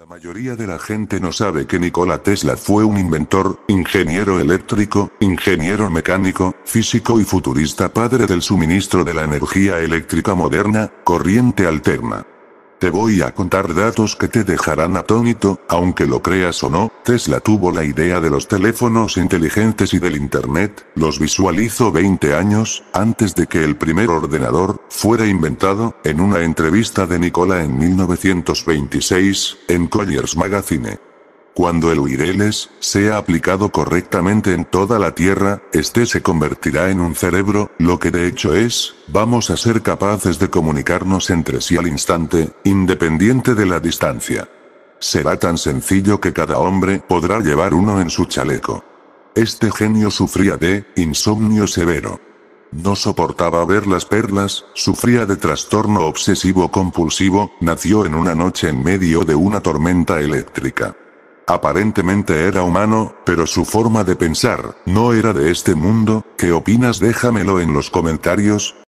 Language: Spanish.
La mayoría de la gente no sabe que Nikola Tesla fue un inventor, ingeniero eléctrico, ingeniero mecánico, físico y futurista padre del suministro de la energía eléctrica moderna, corriente alterna. Te voy a contar datos que te dejarán atónito, aunque lo creas o no, Tesla tuvo la idea de los teléfonos inteligentes y del Internet, los visualizó 20 años, antes de que el primer ordenador, fuera inventado, en una entrevista de Nicola en 1926, en Collier's Magazine. Cuando el Uireles sea aplicado correctamente en toda la Tierra, este se convertirá en un cerebro, lo que de hecho es, vamos a ser capaces de comunicarnos entre sí al instante, independiente de la distancia. Será tan sencillo que cada hombre podrá llevar uno en su chaleco. Este genio sufría de insomnio severo. No soportaba ver las perlas, sufría de trastorno obsesivo compulsivo, nació en una noche en medio de una tormenta eléctrica. Aparentemente era humano, pero su forma de pensar, no era de este mundo, ¿qué opinas? Déjamelo en los comentarios.